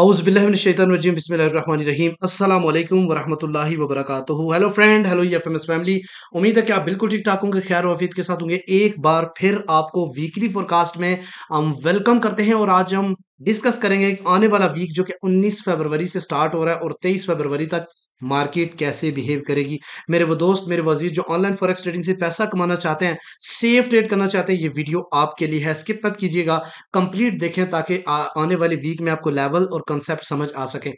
आउज़बिल्लिम बसमीम अल्लाम वरहमल वबरक hello friend hello F family उम्मीद है कि आप बिल्कुल ठीक ठाक होंगे खैर वफीद के साथ होंगे एक बार फिर आपको वीकली फोरकास्ट में हम वेलकम करते हैं और आज हम डिस्कस करेंगे आने वाला वीक जो कि 19 फरवरी से स्टार्ट हो रहा है और 23 फरवरी तक मार्केट कैसे बिहेव करेगी मेरे वो दोस्त मेरे वजीर जो ऑनलाइन फॉरेक्स ट्रेडिंग से पैसा कमाना चाहते हैं सेफ ट्रेड करना चाहते हैं ये वीडियो आपके लिए है स्किप मत कीजिएगा कंप्लीट देखें ताकि आने वाले वीक में आपको लेवल और कंसेप्ट समझ आ सके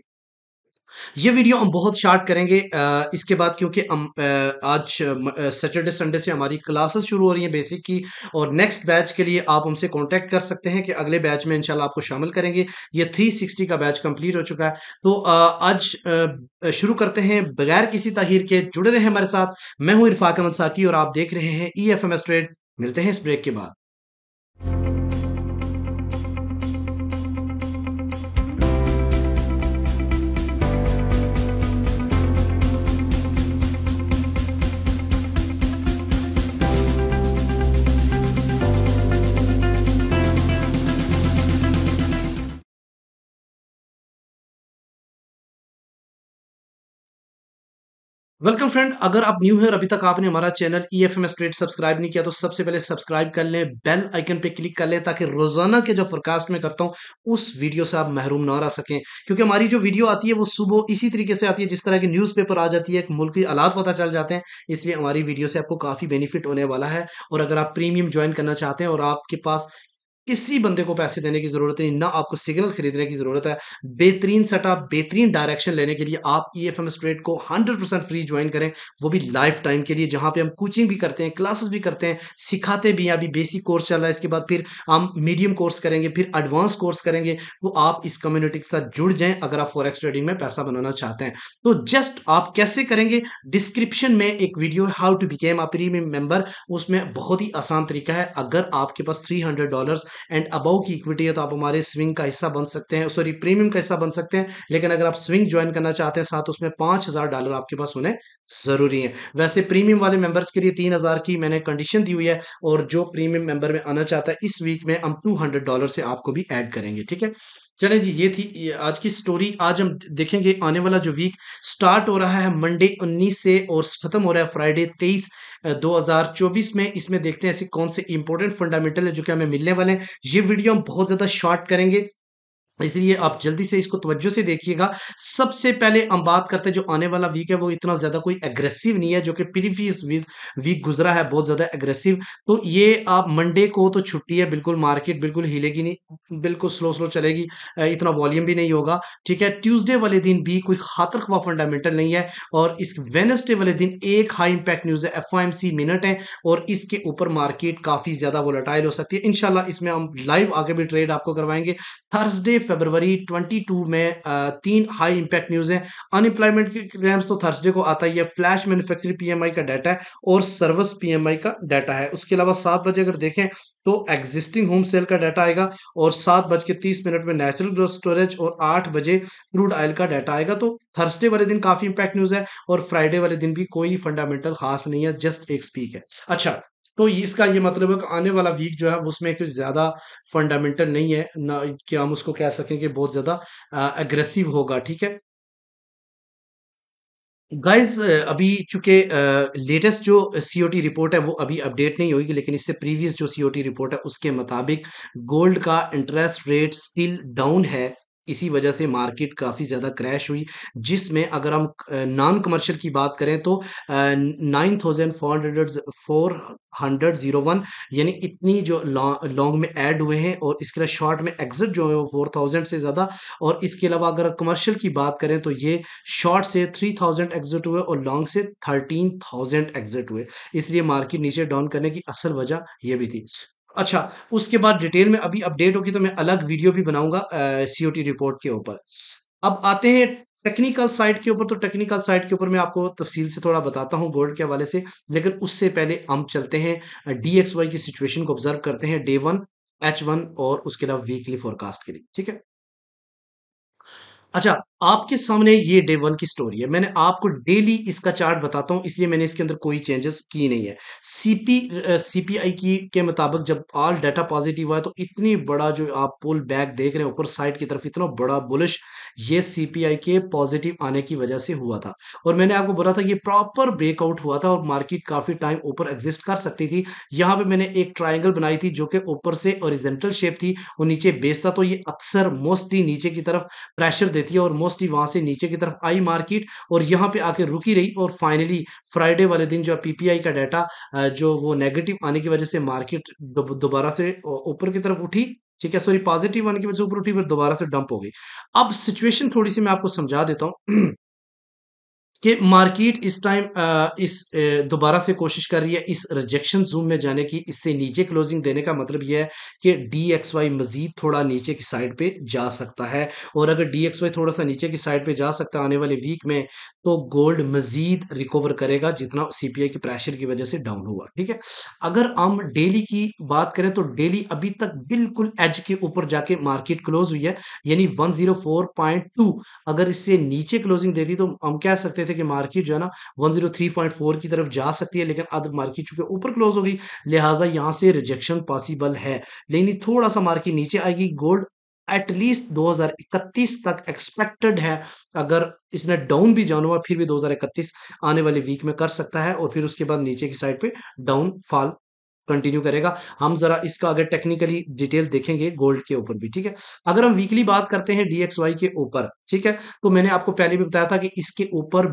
ये वीडियो हम बहुत शार्ट करेंगे इसके बाद क्योंकि हम आज सैटरडे संडे से हमारी क्लासेस शुरू हो रही हैं बेसिक की और नेक्स्ट बैच के लिए आप हमसे कांटेक्ट कर सकते हैं कि अगले बैच में इंशाल्लाह आपको शामिल करेंगे ये 360 का बैच कंप्लीट हो चुका है तो आज शुरू करते हैं बगैर किसी तहिर के जुड़े रहे हमारे साथ मैं हूँ इरफाक अहमद साकी और आप देख रहे हैं E F M S trade मिलते हैं इस ब्रेक के बाद वेलकम फ्रेंड अगर आप न्यू हैं अभी तक आपने हमारा channel E F M S trade subscribe नहीं किया तो सबसे पहले सब्सक्राइब कर लें बेल आइकन पे क्लिक कर लें ताकि रोजाना के जो फोरकास्ट में करता हूँ उस वीडियो से आप महरूम ना रह सकें क्योंकि हमारी जो वीडियो आती है वो सुबह इसी तरीके से आती है जिस तरह की न्यूज़ पेपर आ जाती है मुल्क की आलात पता चल जाते हैं इसलिए हमारी वीडियो से आपको काफ़ी बेनिफिट होने वाला है और अगर आप प्रीमियम ज्वाइन करना चाहते हैं और आपके पास किसी बंदे को पैसे देने की ज़रूरत नहीं ना आपको सिग्नल खरीदने की ज़रूरत है बेहतरीन सेटअप बेहतरीन डायरेक्शन लेने के लिए आप ई एफ एम स्ट्रेट को 100% फ्री ज्वाइन करें वो भी लाइफ टाइम के लिए जहां पे हम कोचिंग भी करते हैं क्लासेस भी करते हैं सिखाते भी हैं अभी बेसिक कोर्स चल रहा है इसके बाद फिर हम मीडियम कोर्स करेंगे फिर एडवांस कोर्स करेंगे तो आप इस कम्युनिटी के साथ जुड़ जाए अगर आप फॉरेक्स ट्रेडिंग में पैसा बनाना चाहते हैं तो जस्ट आप कैसे करेंगे डिस्क्रिप्शन में एक video how to become a premium member उसमें बहुत ही आसान तरीका है अगर आपके पास थ्री डॉलर्स एंड अबाउ की इक्विटी है तो आप हमारे स्विंग का हिस्सा बन सकते हैं सॉरी प्रीमियम का हिस्सा बन सकते हैं लेकिन अगर आप स्विंग ज्वाइन करना चाहते हैं साथ उसमें पांच हज़ार डॉलर आपके पास होने ज़रूरी है वैसे प्रीमियम वाले मेंबर्स के लिए तीन हज़ार की मैंने कंडीशन दी हुई है और जो प्रीमियम मेंबर में आना चाहता है इस वीक में हम टू हंड्रेड डॉलर से आपको भी ऐड करेंगे ठीक है चले जी ये थी आज की स्टोरी आज हम देखेंगे आने वाला जो वीक स्टार्ट हो रहा है मंडे 19 से और खत्म हो रहा है फ्राइडे 23 2024 में इसमें देखते हैं ऐसे कौन से इंपॉर्टेंट फंडामेंटल है जो कि हमें मिलने वाले हैं ये वीडियो हम बहुत ज़्यादा शॉर्ट करेंगे इसलिए आप जल्दी से इसको तवज्जो से देखिएगा सबसे पहले हम बात करते हैं जो आने वाला वीक है वो इतना ज़्यादा कोई एग्रेसिव नहीं है जो कि प्रीवियस वीक वीक गुजरा है बहुत ज़्यादा एग्रेसिव तो ये आप मंडे को तो छुट्टी है बिल्कुल मार्केट बिल्कुल हिलेगी नहीं बिल्कुल स्लो स्लो चलेगी इतना वॉल्यूम भी नहीं होगा ठीक है ट्यूजडे वाले दिन भी कोई खातर खबा फंडामेंटल नहीं है और इस वेनसडे वाले दिन एक हाई इंपैक्ट न्यूज़ है एफ मिनट है और इसके ऊपर मार्केट काफ़ी ज़्यादा वोलाटाइल हो सकती है इनशाला इसमें हम लाइव आगे भी ट्रेड आपको करवाएंगे थर्सडे फरवरी 22 में तीन हाई इंपैक्ट न्यूज़ हैं अनएम्प्लॉयमेंट के क्लेम्स तो थर्सडे को आता ही है फ्लैश मैन्युफैक्चरिंग पीएमआई का डाटा है और सर्विस पीएमआई का डाटा है उसके अलावा सात बजे अगर देखें तो एग्जिस्टिंग होम सेल का डाटा आएगा और सात बज के तीस मिनट में नेचुरल ग्रोथ स्टोरेज और आठ बजे क्रूड ऑयल का डाटा आएगा तो थर्सडे वाले दिन काफी इंपैक्ट न्यूज है और फ्राइडे वाले दिन भी कोई फंडामेंटल खास नहीं है जस्ट एक स्पीक है अच्छा तो इसका ये मतलब है कि आने वाला वीक जो है उसमें कुछ ज़्यादा फंडामेंटल नहीं है ना कि हम उसको कह सकें कि बहुत ज़्यादा एग्रेसिव होगा ठीक है गाइस अभी चूंकि लेटेस्ट जो सीओटी रिपोर्ट है वो अभी अपडेट नहीं होगी लेकिन इससे प्रीवियस जो सीओटी रिपोर्ट है उसके मुताबिक गोल्ड का इंटरेस्ट रेट स्टिल डाउन है इसी वजह से मार्केट काफ़ी ज़्यादा क्रैश हुई जिसमें अगर हम नॉन कमर्शियल की बात करें तो nine thousand four hundred four hundred zero one यानी इतनी जो लॉन्ग में ऐड हुए हैं और इसके अलावा शॉर्ट में एग्जिट जो है वो फोर थाउजेंड से ज़्यादा और इसके अलावा अगर कमर्शियल की बात करें तो ये शॉर्ट से थ्री थाउजेंड एग्जिट हुए और लॉन्ग से थर्टीन थाउजेंड एग्जिट हुए इसलिए मार्केट नीचे डाउन करने की असल वजह यह भी थी अच्छा उसके बाद डिटेल में अभी अपडेट होगी तो मैं अलग वीडियो भी बनाऊंगा सीओटी रिपोर्ट के ऊपर अब आते हैं टेक्निकल साइड के ऊपर तो टेक्निकल साइड के ऊपर मैं आपको तफसील से थोड़ा बताता हूँ गोल्ड के हवाले से लेकिन उससे पहले हम चलते हैं डी एक्स वाई की सिचुएशन को ऑब्जर्व करते हैं डे वन एच वन और उसके अलावा वीकली फोरकास्ट के लिए ठीक है अच्छा आपके सामने ये डे वन की स्टोरी है मैंने आपको डेली इसका चार्ट बताता हूं इसलिए मैंने इसके अंदर कोई चेंजेस की नहीं है सीपी सीपीआई की के मुताबिक जब ऑल डाटा पॉजिटिव हुआ तो इतनी बड़ा जो आप पुल बैक देख रहे हैं ऊपर साइड की तरफ इतना बड़ा बुलिश ये सीपीआई के पॉजिटिव आने की वजह से हुआ था और मैंने आपको बोला था ये प्रॉपर ब्रेकआउट हुआ था और मार्केट काफी टाइम ऊपर एग्जिस्ट कर सकती थी यहाँ पे मैंने एक ट्राइंगल बनाई थी जो कि ऊपर से ओरिजेंटल शेप थी और नीचे बेस था तो ये अक्सर मोस्टली नीचे की तरफ प्रेशर देती है और मोस्ट मोस्टली वहां से नीचे की तरफ आई मार्केट और यहां पे आके रुकी रही और फाइनली फ्राइडे वाले दिन जो पीपीआई का डाटा जो वो नेगेटिव आने की वजह से मार्केट दोबारा से ऊपर की तरफ उठी ठीक है सॉरी पॉजिटिव आने की वजह से ऊपर उठी फिर दोबारा से डंप हो गई अब सिचुएशन थोड़ी सी मैं आपको समझा देता हूँ कि मार्केट इस टाइम इस दोबारा से कोशिश कर रही है इस रिजेक्शन जूम में जाने की इससे नीचे क्लोजिंग देने का मतलब यह है कि डी एक्स वाई मजीद थोड़ा नीचे की साइड पे जा सकता है और अगर डी एक्स वाई थोड़ा सा नीचे की साइड पे जा सकता है आने वाले वीक में तो गोल्ड मजीद रिकवर करेगा जितना आई के प्रेशर की वजह से डाउन हुआ ठीक है अगर हम डेली की बात करें तो डेली अभी तक बिल्कुल एज के ऊपर जाके मार्केट क्लोज हुई है यानी टू अगर इससे नीचे क्लोजिंग देती तो हम कह सकते थे थे कि मार्केट जो है ना 103.4 की तरफ जा सकती है लेकिन अब मार्केट चूंकि ऊपर क्लोज हो गई लिहाजा यहाँ से रिजेक्शन पॉसिबल है लेकिन थोड़ा सा मार्केट नीचे आएगी गोल्ड एटलीस्ट 2031 तक एक्सपेक्टेड है अगर इसने डाउन भी जाना हुआ फिर भी 2031 आने वाले वीक में कर सकता है और फिर उसके बाद नीचे की साइड पे डाउन फॉल कंटिन्यू करेगा हम जरा इसका अगर टेक्निकली डिटेल देखेंगे गोल्ड के ऊपर भी ठीक है अगर हम वीकली बात करते हैं डीएक्सवाई के ऊपर ठीक है तो मैंने आपको पहले भी बताया था कि इसके ऊपर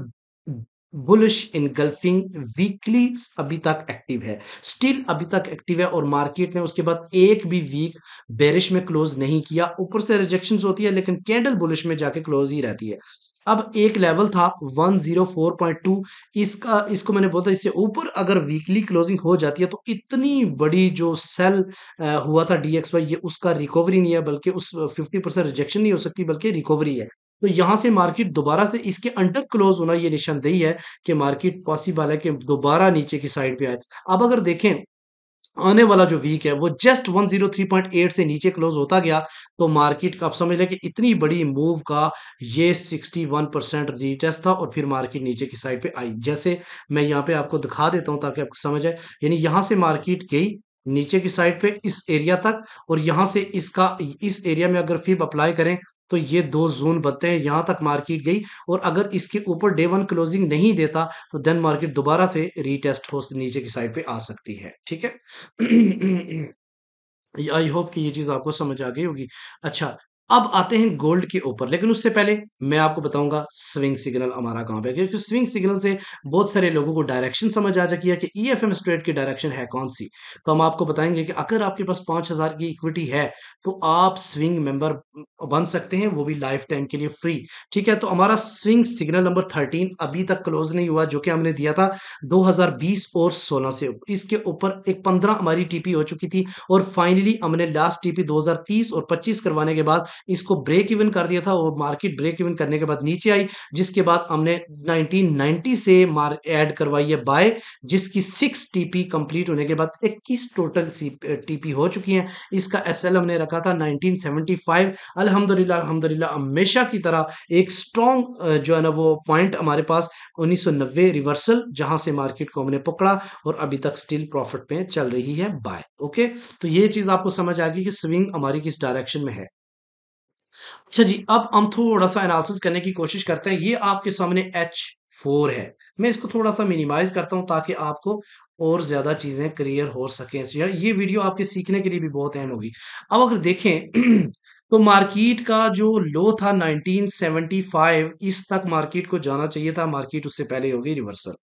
बुलिश इनगल्फिंग वीकली अभी तक एक्टिव है स्टिल अभी तक एक्टिव है और मार्केट ने उसके बाद एक भी वीक बेरिश में क्लोज नहीं किया ऊपर से रिजेक्शन होती है लेकिन कैंडल बुलिश में जाके क्लोज ही रहती है अब एक लेवल था 104.2 इसका इसको मैंने बोला इससे ऊपर अगर वीकली क्लोजिंग हो जाती है तो इतनी बड़ी जो सेल हुआ था डी एक्स वाई ये उसका रिकवरी नहीं है बल्कि उस 50 परसेंट रिजेक्शन नहीं हो सकती बल्कि रिकवरी है तो यहाँ से मार्केट दोबारा से इसके अंडर क्लोज होना ये निशानदेही है कि मार्केट पॉसिबल है कि दोबारा नीचे की साइड पे आए अब अगर देखें आने वाला जो वीक है वो जस्ट 103.8 से नीचे क्लोज होता गया तो मार्केट का आप समझ लें कि इतनी बड़ी मूव का ये 61 परसेंट रिटेस्ट था और फिर मार्केट नीचे की साइड पे आई जैसे मैं यहाँ पे आपको दिखा देता हूँ ताकि आपको समझ आए यानी यहाँ से मार्केट गई नीचे की साइड पे इस एरिया तक और यहाँ से इसका इस एरिया में अगर फिब अप्लाई करें तो ये दो जोन बनते हैं यहाँ तक मार्केट गई और अगर इसके ऊपर डे वन क्लोजिंग नहीं देता तो देन मार्केट दोबारा से रीटेस्ट हो नीचे की साइड पे आ सकती है ठीक है आई होप कि ये चीज़ आपको समझ आ गई होगी अच्छा अब आते हैं गोल्ड के ऊपर लेकिन उससे पहले मैं आपको बताऊंगा स्विंग सिग्नल हमारा कहाँ पे क्योंकि स्विंग सिग्नल से बहुत सारे लोगों को डायरेक्शन समझ आ जाती है कि ई एफ एम स्ट्रेट की डायरेक्शन है कौन सी तो हम आपको बताएंगे कि अगर आपके पास पाँच हज़ार की इक्विटी है तो आप स्विंग मेंबर बन सकते हैं वो भी लाइफ टाइम के लिए फ्री ठीक है तो हमारा स्विंग सिग्नल नंबर थर्टीन अभी तक क्लोज नहीं हुआ जो कि हमने दिया था दो और सोलह से इसके ऊपर एक पंद्रह हमारी टीपी हो चुकी थी और फाइनली हमने लास्ट टीपी तीस और पच्चीस करवाने के बाद इसको ब्रेक इवन कर दिया था और मार्केट ब्रेक इवन करने के बाद नीचे आई जिसके बाद हमने 1990 से मार ऐड करवाई है बाय जिसकी सिक्स टीपी कंप्लीट होने के बाद इक्कीस टोटल टीपी हो चुकी हैं इसका एस हमने रखा था 1975 अल्हम्दुलिल्लाह अल्हम्दुलिल्लाह हमेशा की तरह एक स्ट्रॉन्ग जो है ना वो पॉइंट हमारे पास उन्नीस रिवर्सल जहां से मार्केट को हमने पकड़ा और अभी तक स्टिल प्रॉफिट में चल रही है बाय ओके तो ये चीज आपको समझ आ गई कि स्विंग हमारी किस डायरेक्शन में है अच्छा जी अब हम थोड़ा सा एनालिसिस करने की कोशिश करते हैं ये आपके सामने एच फोर है मैं इसको थोड़ा सा मिनिमाइज करता हूँ ताकि आपको और ज़्यादा चीज़ें क्लियर हो सकें ये वीडियो आपके सीखने के लिए भी बहुत अहम होगी अब अगर देखें तो मार्केट का जो लो था 1975 इस तक मार्केट को जाना चाहिए था मार्केट उससे पहले हो गई रिवर्सल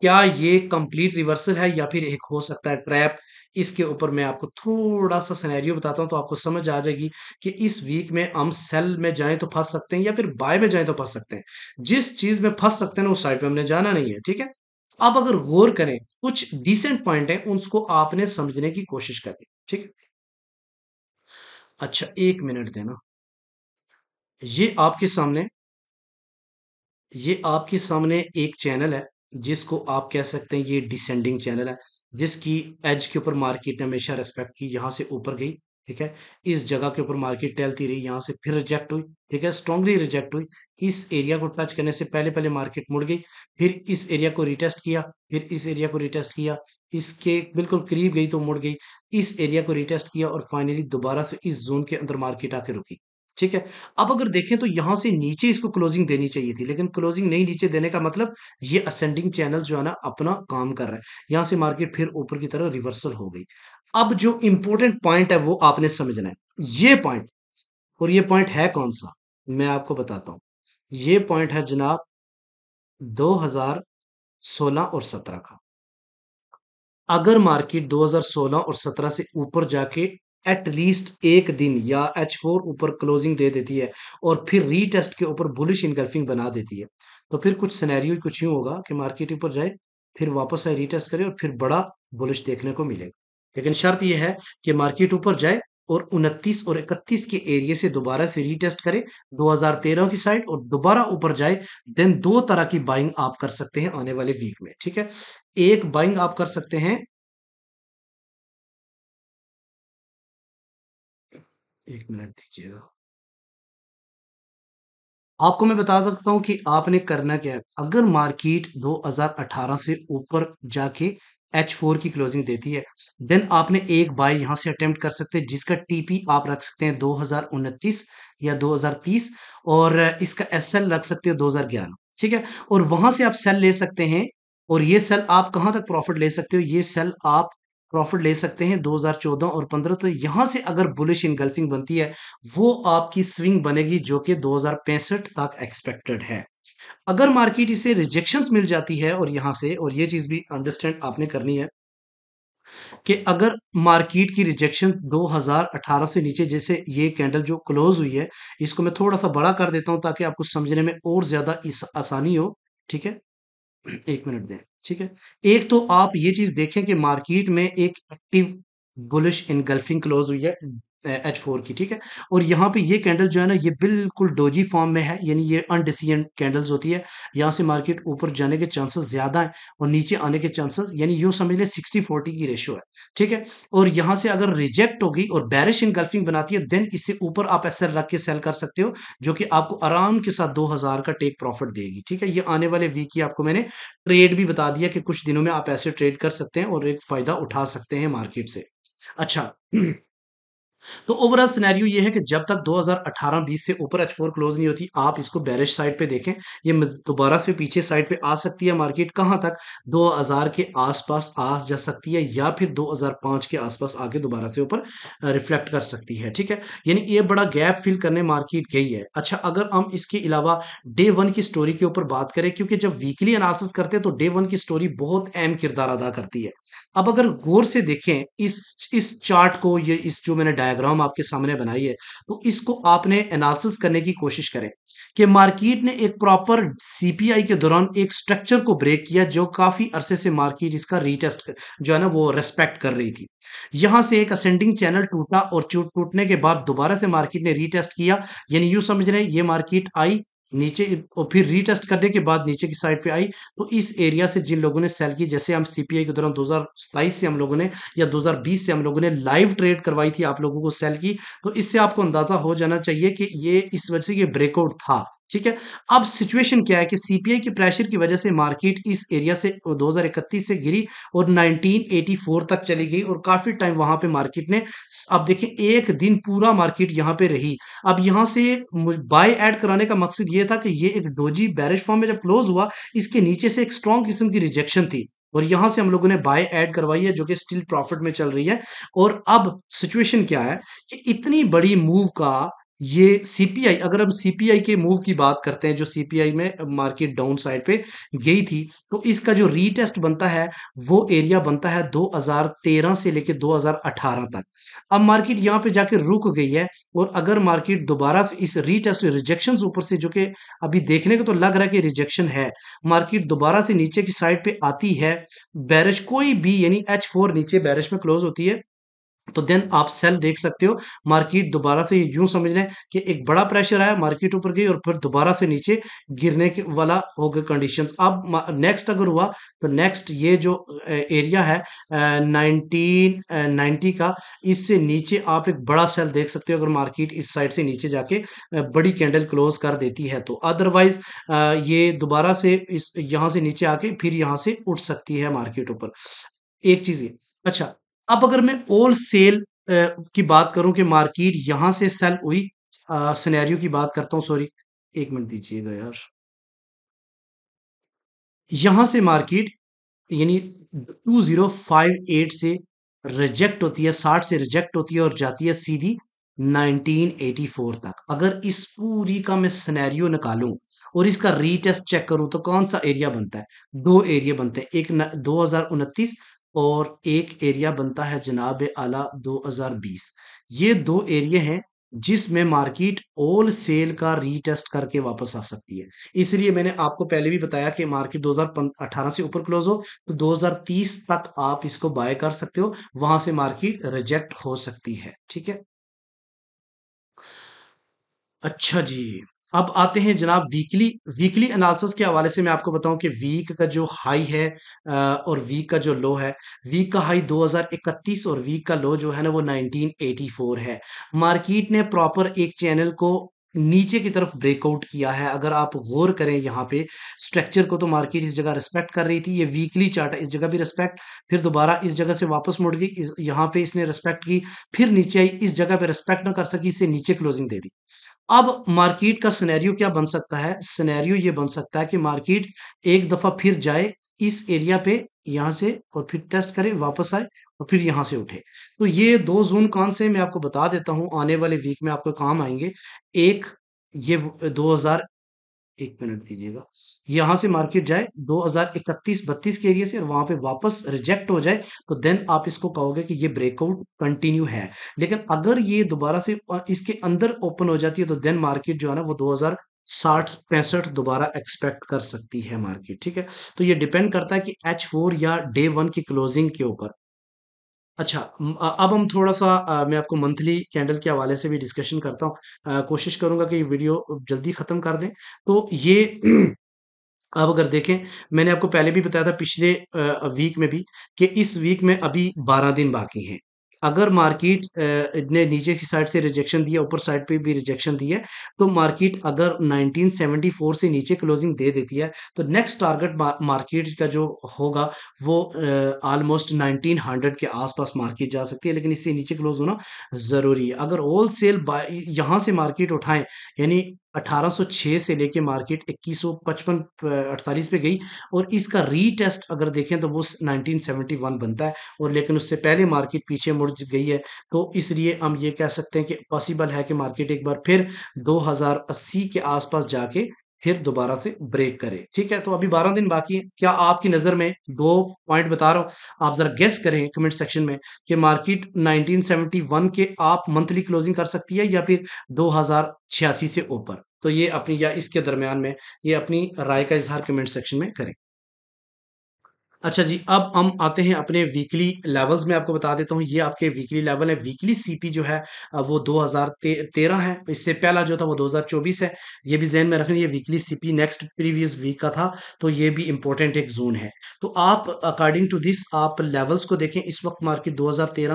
क्या ये कंप्लीट रिवर्सल है या फिर एक हो सकता है ट्रैप इसके ऊपर मैं आपको थोड़ा सा सिनेरियो बताता हूं तो आपको समझ आ जाएगी कि इस वीक में हम सेल में जाएं तो फंस सकते हैं या फिर बाय में जाएं तो फंस सकते हैं जिस चीज में फंस सकते हैं ना उस साइड पे हमने जाना नहीं है ठीक है आप अगर गौर करें कुछ डिसेंट पॉइंट है उसको आपने समझने की कोशिश करें ठीक है अच्छा एक मिनट देना ये आपके सामने ये आपके सामने एक चैनल है जिसको आप कह सकते हैं ये डिसेंडिंग चैनल है जिसकी एज के ऊपर मार्केट ने हमेशा रेस्पेक्ट की यहाँ से ऊपर गई ठीक है इस जगह के ऊपर मार्केट टहलती रही यहाँ से फिर रिजेक्ट हुई ठीक है स्ट्रांगली रिजेक्ट हुई इस एरिया को टच करने से पहले पहले मार्केट मुड़ गई फिर इस एरिया को रिटेस्ट किया फिर इस एरिया को रिटेस्ट किया इसके बिल्कुल करीब गई तो मुड़ गई इस एरिया को रिटेस्ट किया और फाइनली दोबारा से इस जोन के अंदर मार्केट आके रुकी ठीक है अब अगर देखें तो यहां से नीचे इसको क्लोजिंग देनी चाहिए थी लेकिन क्लोजिंग नहीं नीचे देने का मतलब ये असेंडिंग चैनल जो है ना अपना काम कर रहा है यहां से मार्केट फिर ऊपर की तरह रिवर्सल हो गई अब जो इंपॉर्टेंट पॉइंट है वो आपने समझना है ये पॉइंट और ये पॉइंट है कौन सा मैं आपको बताता हूं ये पॉइंट है जनाब 2016 और 17 का अगर मार्केट 2016 और 17 से ऊपर जाके एटलीस्ट एक दिन या एच फोर ऊपर क्लोजिंग दे देती है और फिर रीटेस्ट के ऊपर बुलिश इनगल्फिंग बना देती है तो फिर कुछ सिनेरियो कुछ यूँ होगा कि मार्केट ऊपर जाए फिर वापस आए रीटेस्ट करे और फिर बड़ा बुलिश देखने को मिलेगा लेकिन शर्त यह है कि मार्केट ऊपर जाए और 29 और 31 के एरिया से दोबारा से रीटेस्ट करें 2013 की साइड और दोबारा ऊपर जाए देन दो तरह की बाइंग आप कर सकते हैं आने वाले वीक में ठीक है एक बाइंग आप कर सकते हैं एक मिनट दीजिएगा आपको मैं बता सकता हूं कि आपने करना क्या है अगर मार्केट 2018 से ऊपर जाके H4 की क्लोजिंग देती है देन आपने एक बाय यहां से अटेम्प्ट कर सकते हैं जिसका टीपी आप रख सकते हैं दो या 2030 और इसका एसएल रख सकते हैं 2011 ठीक है और वहां से आप सेल ले सकते हैं और ये सेल आप कहां तक प्रॉफिट ले सकते हो ये सेल आप प्रॉफिट ले सकते हैं 2014 और 15 तो यहां से अगर बुलिश इनगल्फिंग बनती है वो आपकी स्विंग बनेगी जो कि दो तक एक्सपेक्टेड है अगर मार्केट इसे रिजेक्शन मिल जाती है और यहां से और ये चीज़ भी अंडरस्टैंड आपने करनी है कि अगर मार्केट की रिजेक्शन 2018 से नीचे जैसे ये कैंडल जो क्लोज हुई है इसको मैं थोड़ा सा बड़ा कर देता हूं ताकि आपको समझने में और ज़्यादा आसानी हो ठीक है एक मिनट दें ठीक है एक तो आप ये चीज देखें कि मार्केट में एक active bullish engulfing close हुई है एच फोर की ठीक है और यहाँ पे ये कैंडल जो है ना ये बिल्कुल डोजी फॉर्म में है यानी ये अनडिसीजन कैंडल्स होती है यहाँ से मार्केट ऊपर जाने के चांसेस ज़्यादा हैं और नीचे आने के चांसेस यानी यूँ समझ लें सिक्सटी फोर्टी की रेशो है ठीक है और यहाँ से अगर रिजेक्ट होगी और बैरिश इन गल्फिंग बनाती है देन इससे ऊपर आप ऐसे रख के सेल कर सकते हो जो कि आपको आराम के साथ दो हज़ार का टेक प्रॉफिट देगी ठीक है ये आने वाले वीक की आपको मैंने ट्रेड भी बता दिया कि कुछ दिनों में आप ऐसे ट्रेड कर सकते हैं और एक फ़ायदा उठा सकते हैं मार्केट से अच्छा तो ओवरऑल सिनेरियो ये है कि जब तक 2018-20 से ऊपर एच फोर क्लोज नहीं होती आप इसको बैरिश साइड पे देखें ये दोबारा से पीछे साइड पे आ सकती है मार्केट कहाँ तक 2000 के आसपास आ जा सकती है या फिर 2005 के आसपास आके दोबारा से ऊपर रिफ्लेक्ट कर सकती है ठीक है यानी ये बड़ा गैप फिल करने मार्केट गई है अच्छा अगर हम इसके अलावा डे वन की स्टोरी के ऊपर बात करें क्योंकि जब वीकली अनालिस करते हैं तो डे वन की स्टोरी बहुत अहम किरदार अदा करती है अब अगर गौर से देखें इस इस चार्ट को ये इस जो मैंने डायग्राम डायग्राम आपके सामने बनाई है तो इसको आपने एनालिसिस करने की कोशिश करें कि मार्केट ने एक प्रॉपर सीपीआई के दौरान एक स्ट्रक्चर को ब्रेक किया जो काफ़ी अरसे से मार्केट इसका रीटेस्ट जो है ना वो रेस्पेक्ट कर रही थी यहां से एक असेंडिंग चैनल टूटा और टूटने के बाद दोबारा से मार्केट ने रीटेस्ट किया यानी यू समझ रहे ये मार्केट आई नीचे और फिर रीटेस्ट करने के बाद नीचे की साइड पे आई तो इस एरिया से जिन लोगों ने सेल की जैसे हम सीपीआई के दौरान दो से हम लोगों ने या 2020 से हम लोगों ने लाइव ट्रेड करवाई थी आप लोगों को सेल की तो इससे आपको अंदाजा हो जाना चाहिए कि ये इस वजह से ये ब्रेकआउट था ठीक है अब सिचुएशन क्या है कि सीपीआई के प्रेशर की वजह से मार्केट इस एरिया से इकतीस से गिरी और 1984 तक चली गई और काफी टाइम वहां पे मार्केट ने अब देखें एक दिन पूरा मार्केट यहाँ पे रही अब यहाँ से बाय ऐड कराने का मकसद ये था कि ये एक डोजी बैरिश फॉर्म में जब क्लोज हुआ इसके नीचे से एक स्ट्रॉन्ग किस्म की रिजेक्शन थी और यहां से हम लोगों ने बाय ऐड करवाई है जो कि स्टिल प्रॉफिट में चल रही है और अब सिचुएशन क्या है कि इतनी बड़ी मूव का ये सीपीआई अगर हम सीपीआई के मूव की बात करते हैं जो सीपीआई में मार्केट डाउन साइड पे गई थी तो इसका जो रीटेस्ट बनता है वो एरिया बनता है 2013 से लेके 2018 तक अब मार्केट यहाँ पे जाके रुक गई है और अगर मार्केट दोबारा से इस रीटेस्ट रिजेक्शन ऊपर से जो कि अभी देखने को तो लग रहा है कि रिजेक्शन है मार्केट दोबारा से नीचे की साइड पे आती है बैरिश कोई भी यानी एच नीचे बैरिश में क्लोज होती है तो देन आप सेल देख सकते हो मार्केट दोबारा से यूं समझ लें कि एक बड़ा प्रेशर आया मार्केट ऊपर गई और फिर दोबारा से नीचे गिरने के वाला हो गया कंडीशन अब नेक्स्ट अगर हुआ तो नेक्स्ट ये जो एरिया है नाइनटीन नाइन्टी का इससे नीचे आप एक बड़ा सेल देख सकते हो अगर मार्केट इस साइड से नीचे जाके बड़ी कैंडल क्लोज कर देती है तो अदरवाइज ये दोबारा से इस यहाँ से नीचे आके फिर यहाँ से उठ सकती है मार्केट ऊपर एक चीज ये अच्छा अब अगर मैं ओल सेल की बात करूं कि मार्केट यहां से सेल हुई सिनेरियो की बात करता हूं सॉरी एक मिनट दीजिएगा यार यहां से मार्केट यानी 2058 से रिजेक्ट होती है 60 से रिजेक्ट होती है और जाती है सीधी 1984 तक अगर इस पूरी का मैं सिनेरियो निकालूं और इसका रीटेस्ट चेक करूं तो कौन सा एरिया बनता है दो एरिया बनते हैं एक दो हजार उनतीस और एक एरिया बनता है जनाब आला 2020 ये दो एरिए हैं जिसमें मार्केट ऑल सेल का रीटेस्ट करके वापस आ सकती है इसलिए मैंने आपको पहले भी बताया कि मार्केट 2018 से ऊपर क्लोज हो तो 2030 तक आप इसको बाय कर सकते हो वहां से मार्केट रिजेक्ट हो सकती है ठीक है अच्छा जी अब आते हैं जनाब वीकली वीकली एनालिसिस के हवाले से मैं आपको बताऊं कि वीक का जो हाई है और वीक का जो लो है वीक का हाई 2031 और वीक का लो जो है ना वो 1984 है मार्केट ने प्रॉपर एक चैनल को नीचे की तरफ ब्रेकआउट किया है अगर आप गौर करें यहाँ पे स्ट्रक्चर को तो मार्केट इस जगह रिस्पेक्ट कर रही थी ये वीकली चार्ट इस जगह भी रिस्पेक्ट फिर दोबारा इस जगह से वापस मुड़ गई इस यहाँ पे इसने रिस्पेक्ट की फिर नीचे आई इस जगह पे रिस्पेक्ट ना कर सकी इसे नीचे क्लोजिंग दे दी अब मार्केट का सिनेरियो क्या बन सकता है सिनेरियो ये बन सकता है कि मार्केट एक दफा फिर जाए इस एरिया पे यहां से और फिर टेस्ट करे वापस आए और फिर यहां से उठे तो ये दो जोन कौन से मैं आपको बता देता हूं आने वाले वीक में आपको काम आएंगे एक ये 2000 एक मिनट दीजिएगा यहां से मार्केट जाए 2031 32 के एरिया से और वहां पे वापस रिजेक्ट हो जाए तो देन आप इसको कहोगे कि ये ब्रेकआउट कंटिन्यू है लेकिन अगर ये दोबारा से इसके अंदर ओपन हो जाती है तो देन मार्केट जो है ना वो 2000 साठ पैंसठ दोबारा एक्सपेक्ट कर सकती है मार्केट ठीक है तो ये डिपेंड करता है कि एच फोर या डे वन की क्लोजिंग के ऊपर अच्छा अब हम थोड़ा सा आ, मैं आपको मंथली कैंडल के हवाले से भी डिस्कशन करता हूँ कोशिश करूंगा कि वीडियो जल्दी ख़त्म कर दें तो ये अब अगर देखें मैंने आपको पहले भी बताया था पिछले वीक में भी कि इस वीक में अभी बारह दिन बाकी हैं अगर मार्केट ने नीचे की साइड से रिजेक्शन दिया ऊपर साइड पे भी रिजेक्शन दिया तो मार्केट अगर 1974 से नीचे क्लोजिंग दे देती है तो नेक्स्ट टारगेट मार्केट का जो होगा वो ऑलमोस्ट 1900 के आसपास मार्केट जा सकती है लेकिन इससे नीचे क्लोज होना ज़रूरी है अगर होल सेल यहाँ से मार्केट उठाएं यानी 1806 से लेके मार्केट 2155 48 पे गई और इसका रीटेस्ट अगर देखें तो वो 1971 बनता है और लेकिन उससे पहले मार्केट पीछे मुड़ गई है तो इसलिए हम ये कह सकते हैं कि पॉसिबल है कि मार्केट एक बार फिर 2080 के आसपास जाके फिर दोबारा से ब्रेक करे ठीक है तो अभी बारह दिन बाकी है क्या आपकी नजर में दो पॉइंट बता रहा हूं आप जरा गेस करें कमेंट सेक्शन में कि मार्केट 1971 के आप मंथली क्लोजिंग कर सकती है या फिर दो से ऊपर तो ये अपनी या इसके दरमियान में ये अपनी राय का इजहार कमेंट सेक्शन में करें अच्छा जी अब हम आते हैं अपने वीकली लेवल्स में आपको बता देता हूँ ये आपके वीकली लेवल है वीकली सीपी जो है वो 2013 है इससे पहला जो था वो 2024 है ये भी जहन में रखें ये weekly CP next previous week का था तो ये भी इंपॉर्टेंट एक जोन है तो आप अकॉर्डिंग टू दिस आप लेवल्स को देखें इस वक्त मार्केट दो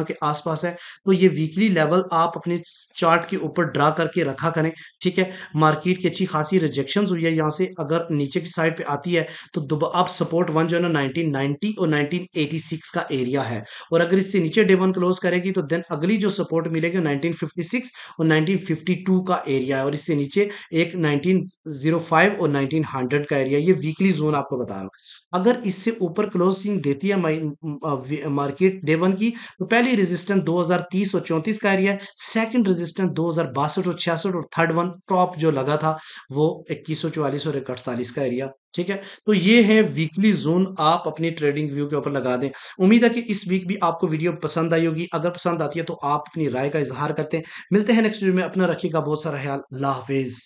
के आसपास है तो ये वीकली लेवल आप अपने चार्ट के ऊपर ड्रा करके रखा करें ठीक है मार्केट की अच्छी खासी रिजेक्शन हुई है यहाँ से अगर नीचे की साइड पर आती है तो आप सपोर्ट वन जो है ना नाइनटीन 1990 और 1986 का एरिया है और अगर इससे नीचे डे वन क्लोज करेगी तो देन अगली जो सपोर्ट मिलेगी 1956 और 1952 का एरिया है और इससे नीचे एक 1905 और 1900 का एरिया ये वीकली जोन आपको बता रहा हूँ अगर इससे ऊपर क्लोजिंग देती है मार्केट डे वन की तो पहली रेजिस्टेंस 2030 और 34 का एरिया है सेकंड रेजिस्टेंस दो और छियासठ और थर्ड वन टॉप जो लगा था वो इक्कीस और इकतालीस का एरिया ठीक है तो ये है वीकली जोन आप अपनी ट्रेडिंग व्यू के ऊपर लगा दें उम्मीद है कि इस वीक भी आपको वीडियो पसंद आई होगी अगर पसंद आती है तो आप अपनी राय का इजहार करते हैं मिलते हैं नेक्स्ट वीडियो में अपना रखिएगा बहुत सारा ख्याल हाफिज़